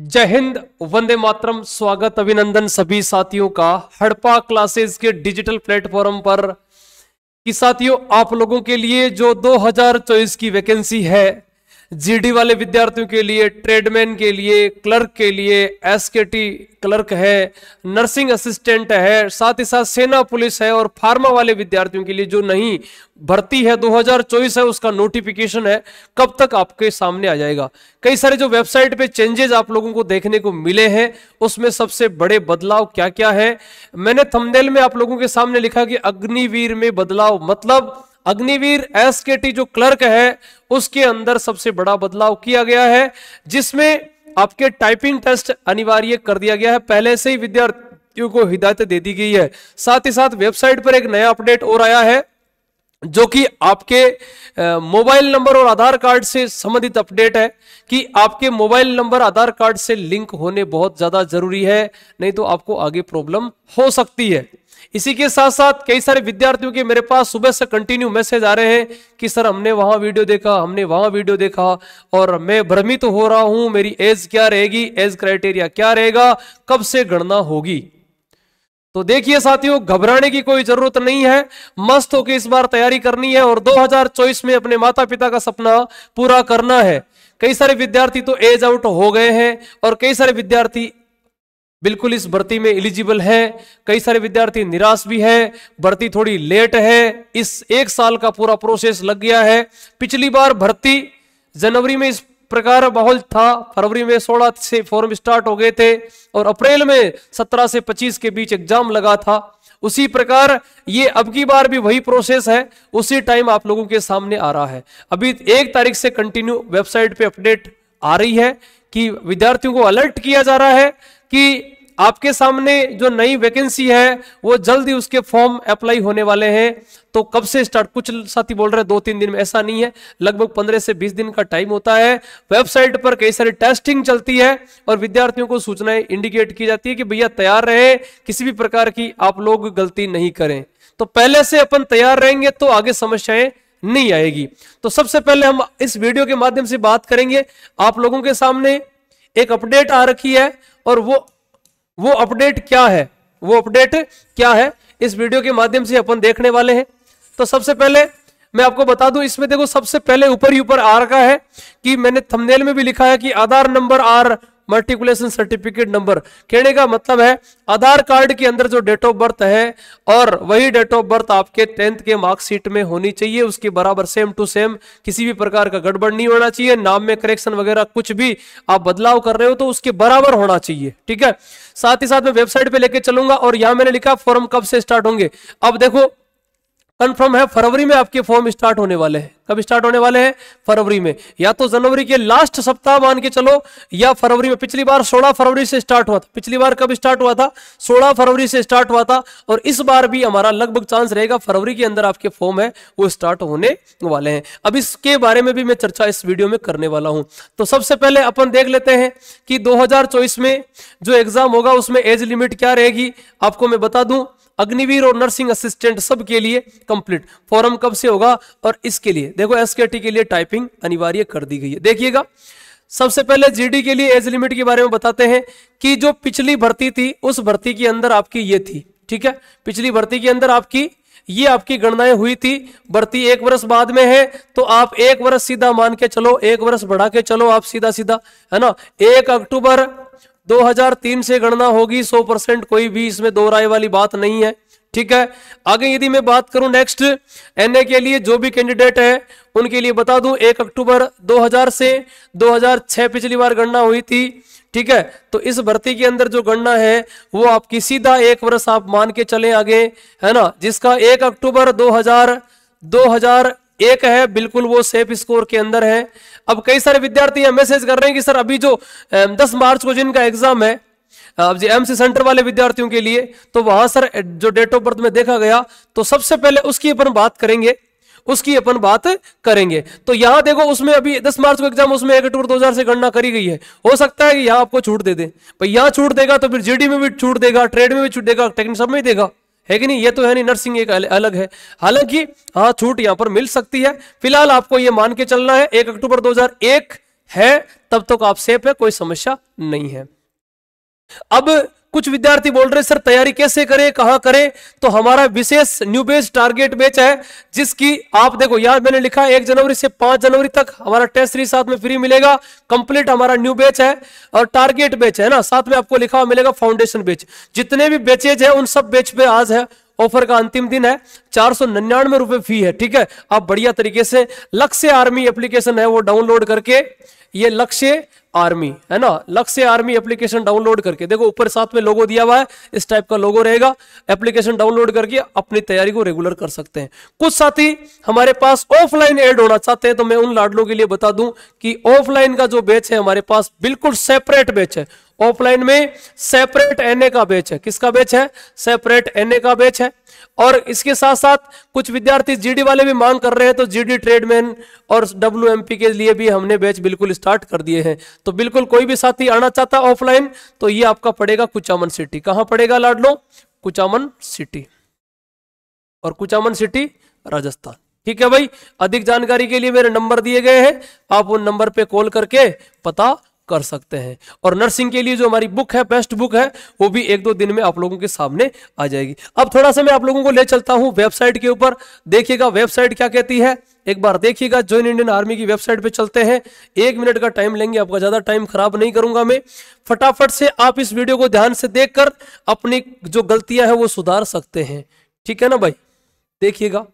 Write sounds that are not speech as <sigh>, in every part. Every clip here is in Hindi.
जय हिंद वंदे मातरम स्वागत अभिनंदन सभी साथियों का हड़पा क्लासेस के डिजिटल प्लेटफॉर्म पर कि साथियों आप लोगों के लिए जो 2024 की वैकेंसी है जीडी वाले विद्यार्थियों के लिए ट्रेडमैन के लिए क्लर्क के लिए एसकेटी क्लर्क है नर्सिंग असिस्टेंट है साथ ही साथ सेना पुलिस है और फार्मा वाले विद्यार्थियों के लिए जो नहीं भर्ती है 2024 है उसका नोटिफिकेशन है कब तक आपके सामने आ जाएगा कई सारे जो वेबसाइट पे चेंजेस आप लोगों को देखने को मिले हैं उसमें सबसे बड़े बदलाव क्या क्या है मैंने थमदेल में आप लोगों के सामने लिखा कि अग्निवीर में बदलाव मतलब अग्निवीर एस के टी जो क्लर्क है उसके अंदर सबसे बड़ा बदलाव किया गया है जिसमें आपके टाइपिंग टेस्ट अनिवार्य कर दिया गया है पहले से ही विद्यार्थियों को हिदायत दे दी गई है साथ ही साथ वेबसाइट पर एक नया अपडेट और आया है जो कि आपके मोबाइल नंबर और आधार कार्ड से संबंधित अपडेट है कि आपके मोबाइल नंबर आधार कार्ड से लिंक होने बहुत ज़्यादा ज़रूरी है नहीं तो आपको आगे प्रॉब्लम हो सकती है इसी के साथ साथ कई सारे विद्यार्थियों के मेरे पास सुबह से कंटिन्यू मैसेज आ रहे हैं कि सर हमने वहां वीडियो देखा हमने वहां वीडियो देखा और मैं भ्रमित तो हो रहा हूं मेरी एज क्या रहेगी एज क्राइटेरिया क्या रहेगा कब से गणना होगी तो देखिए साथियों घबराने की कोई जरूरत नहीं है मस्त होकर इस बार तैयारी करनी है और 2024 में अपने माता पिता का सपना पूरा करना है कई सारे विद्यार्थी तो एज आउट हो गए हैं और कई सारे विद्यार्थी बिल्कुल इस भर्ती में एलिजिबल है कई सारे विद्यार्थी निराश भी है भर्ती थोड़ी लेट है इस एक साल का पूरा प्रोसेस लग गया है पिछली बार भर्ती जनवरी में इस प्रकार माहौल था फरवरी में 16 से फॉर्म स्टार्ट हो गए थे और अप्रैल में 17 से 25 के बीच एग्जाम लगा था उसी प्रकार ये अब की बार भी वही प्रोसेस है उसी टाइम आप लोगों के सामने आ रहा है अभी एक तारीख से कंटिन्यू वेबसाइट पे अपडेट आ रही है कि विद्यार्थियों को अलर्ट किया जा रहा है कि आपके सामने जो नई वैकेंसी है वो जल्दी उसके फॉर्म अप्लाई होने वाले हैं तो कब से स्टार्ट कुछ साथी बोल रहे हैं दो तीन दिन में ऐसा नहीं है लगभग पंद्रह से बीस दिन का टाइम होता है वेबसाइट पर कई सारी टेस्टिंग चलती है और विद्यार्थियों को सूचनाएं इंडिकेट की जाती है कि भैया तैयार रहे किसी भी प्रकार की आप लोग गलती नहीं करें तो पहले से अपन तैयार रहेंगे तो आगे समस्याएं नहीं आएगी तो सबसे पहले हम इस वीडियो के माध्यम से बात करेंगे आप लोगों के सामने एक अपडेट आ रखी है और वो वो अपडेट क्या है वो अपडेट क्या है इस वीडियो के माध्यम से अपन देखने वाले हैं तो सबसे पहले मैं आपको बता दूं इसमें देखो सबसे पहले ऊपर ही ऊपर आर का है कि मैंने थंबनेल में भी लिखा है कि Aadhaar number or matriculation certificate number कहने का मतलब है आधार कार्ड के अंदर जो डेट ऑफ बर्थ है और वही डेट ऑफ बर्थ आपके टेंथ के मार्कशीट में होनी चाहिए उसके बराबर सेम टू सेम किसी भी प्रकार का गड़बड़ नहीं होना चाहिए नाम में करेक्शन वगैरह कुछ भी आप बदलाव कर रहे हो तो उसके बराबर होना चाहिए ठीक है साथ ही साथ मैं वेबसाइट पे लेके चलूंगा और यहां मैंने लिखा फॉर्म कब से स्टार्ट होंगे अब देखो कंफर्म है फरवरी में आपके फॉर्म स्टार्ट होने वाले हैं कब स्टार्ट होने वाले हैं फरवरी में या तो जनवरी के लास्ट सप्ताह मान के चलो या फरवरी में पिछली बार 16 फरवरी से स्टार्ट हुआ था पिछली बार कब स्टार्ट हुआ था 16 फरवरी से स्टार्ट हुआ था और इस बार भी हमारा लगभग चांस रहेगा फरवरी के अंदर आपके फॉर्म है वो स्टार्ट होने वाले हैं अब इसके बारे में भी मैं चर्चा इस वीडियो में करने वाला हूं तो सबसे पहले अपन देख लेते हैं कि दो में जो एग्जाम होगा उसमें एज लिमिट क्या रहेगी आपको मैं बता दूं अग्निवीर और नर्सिंग असिस्टेंट सबके लिए कंप्लीट फॉरम कब से होगा और इसके लिए देखो एसकेटी के लिए टाइपिंग अनिवार्य कर दी गई है देखिएगा सबसे पहले जीडी के लिए एज लिमिट के बारे में बताते हैं कि जो पिछली भर्ती थी उस भर्ती के अंदर आपकी ये थी ठीक है पिछली भर्ती के अंदर आपकी ये आपकी गणनाएं हुई थी भर्ती एक वर्ष बाद में है तो आप एक वर्ष सीधा मान के चलो एक वर्ष बढ़ा के चलो आप सीधा सीधा है ना एक अक्टूबर 2003 से गणना होगी 100 परसेंट कोई भी इसमें दो राय वाली बात नहीं है ठीक है आगे यदि मैं बात करूं नेक्स्ट एनए के लिए जो भी कैंडिडेट है उनके लिए बता दूं एक अक्टूबर 2000 से 2006 पिछली बार गणना हुई थी ठीक है तो इस भर्ती के अंदर जो गणना है वो आपकी सीधा एक वर्ष आप मान के चले आगे है ना जिसका एक अक्टूबर दो हजार एक है बिल्कुल वो सेफ स्कोर के अंदर है अब कई सारे विद्यार्थी मैसेज कर रहे हैं कि सर अभी जो दस मार्च को जिनका एग्जाम है अब जी एमसी सेंटर वाले विद्यार्थियों के लिए तो वहां सर जो डेट ऑफ बर्थ में देखा गया तो सबसे पहले उसकी अपन बात करेंगे उसकी अपन बात करेंगे तो यहां देखो उसमें अभी 10 मार्च को एग्जाम उसमें एक अक्टूबर 2000 से गणना करी गई है हो सकता है कि यहां आपको छूट दे दे पर यहां छूट देगा तो फिर जीडी में भी छूट देगा ट्रेड में भी छूट देगा टेक्निक सब में देगा है कि नहीं ये तो है नहीं नर्सिंग एक अलग है हालांकि हाँ छूट यहां पर मिल सकती है फिलहाल आपको ये मान के चलना है एक अक्टूबर 2001 है तब तक तो आप सेफ है कोई समस्या नहीं है अब कुछ विद्यार्थी बोल रहे सर तैयारी कैसे करें कहा करें तो हमारा विशेष न्यू बेस टारगेट बेच है जिसकी आप देखो यार मैंने लिखा एक जनवरी से पांच जनवरी तक हमारा टेस्ट सीरीज साथ में फ्री मिलेगा कंप्लीट हमारा न्यू बेच है और टारगेट बेच है ना साथ में आपको लिखा हुआ मिलेगा फाउंडेशन बेच जितने भी बेचेज है उन सब बेच पे आज है ऑफर का अंतिम दिन है चार सौ निन्यानवे रुपए फी है ठीक है आप बढ़िया तरीके से लक्ष्य आर्मी एप्लीकेशन है वो डाउनलोड करके ये लक्ष्य आर्मी है ना लक्ष्य आर्मी एप्लीकेशन डाउनलोड करके देखो ऊपर साथ में लोगो दिया हुआ है इस टाइप का लोगो रहेगा एप्लीकेशन डाउनलोड करके अपनी तैयारी को रेगुलर कर सकते हैं कुछ साथी हमारे पास ऑफलाइन एड होना चाहते हैं तो मैं उन लाडलों के लिए बता दूं कि ऑफलाइन का जो बैच है हमारे पास बिल्कुल सेपरेट बैच है ऑफलाइन में सेपरेट एनए का बैच है किसका बैच है सेपरेट एनए का बैच है और इसके साथ साथ कुछ विद्यार्थी जीडी वाले भी मांग कर रहे हैं तो जीडी ट्रेडमैन और डब्ल्यूएमपी के लिए भी हमने बैच बिल्कुल स्टार्ट कर दिए हैं तो बिल्कुल कोई भी साथी आना चाहता ऑफलाइन तो ये आपका पड़ेगा कुचामन सिटी कहां पड़ेगा लाडलो कुचामन सिटी और कुचामन सिटी राजस्थान ठीक है भाई अधिक जानकारी के लिए मेरे नंबर दिए गए हैं आप उन नंबर पे कॉल करके पता कर सकते हैं और नर्सिंग के लिए जो हमारी बुक है बेस्ट बुक है वो भी एक दो दिन में आप लोगों के सामने आ जाएगी अब थोड़ा सा मैं आप लोगों को ले चलता हूं वेबसाइट के ऊपर देखिएगा वेबसाइट क्या कहती है एक बार देखिएगा ज्वाइन इंडियन आर्मी की वेबसाइट पे चलते हैं एक मिनट का टाइम लेंगे आपका ज्यादा टाइम खराब नहीं करूंगा मैं फटाफट से आप इस वीडियो को ध्यान से देख अपनी जो गलतियां हैं वो सुधार सकते हैं ठीक है ना भाई देखिएगा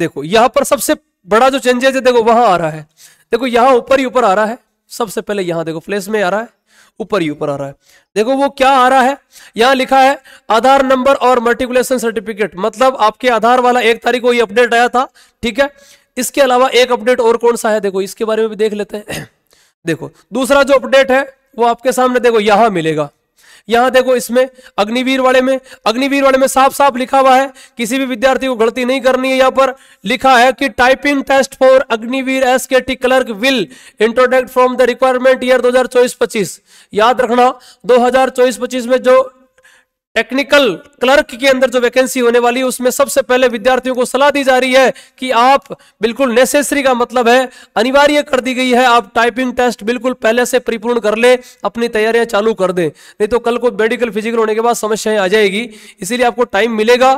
देखो यहां पर सबसे बड़ा जो चेंजेस है देखो वहां आ रहा है देखो यहां ऊपर ही ऊपर आ रहा है सबसे पहले यहां देखो फ्लेस में आ रहा है ऊपर ही ऊपर आ रहा है देखो वो क्या आ रहा है यहां लिखा है आधार नंबर और मल्टीकुलेशन सर्टिफिकेट मतलब आपके आधार वाला एक तारीख को ये अपडेट आया था ठीक है इसके अलावा एक अपडेट और कौन सा है देखो इसके बारे में भी देख लेते हैं <clears throat> देखो दूसरा जो अपडेट है वो आपके सामने देखो यहां मिलेगा यहां देखो इसमें अग्निवीर वाले में अग्निवीर वाले में साफ साफ लिखा हुआ है किसी भी विद्यार्थी को गलती नहीं करनी है यहां पर लिखा है कि typing test for Agniveer S K T clerk will introduced from the requirement year दो हजार याद रखना दो हजार में जो टेक्निकल क्लर्क के अंदर जो वैकेंसी होने वाली है उसमें सबसे पहले विद्यार्थियों को सलाह दी जा रही है कि आप बिल्कुल नेसेसरी का मतलब है अनिवार्य कर दी गई है आप टाइपिंग टेस्ट बिल्कुल पहले से परिपूर्ण कर ले अपनी तैयारियां चालू कर दें नहीं तो कल को मेडिकल फिजिकल होने के बाद समस्याएं आ जाएगी इसीलिए आपको टाइम मिलेगा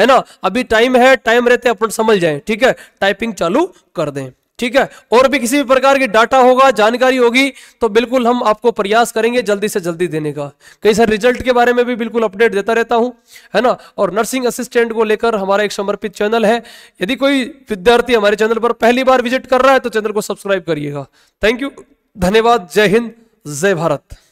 है ना अभी टाइम है टाइम रहते अपन समझ जाए ठीक है टाइपिंग चालू कर दें ठीक है और भी किसी भी प्रकार की डाटा होगा जानकारी होगी तो बिल्कुल हम आपको प्रयास करेंगे जल्दी से जल्दी देने का कई सारे रिजल्ट के बारे में भी बिल्कुल अपडेट देता रहता हूं है ना और नर्सिंग असिस्टेंट को लेकर हमारा एक समर्पित चैनल है यदि कोई विद्यार्थी हमारे चैनल पर पहली बार विजिट कर रहा है तो चैनल को सब्सक्राइब करिएगा थैंक यू धन्यवाद जय हिंद जय भारत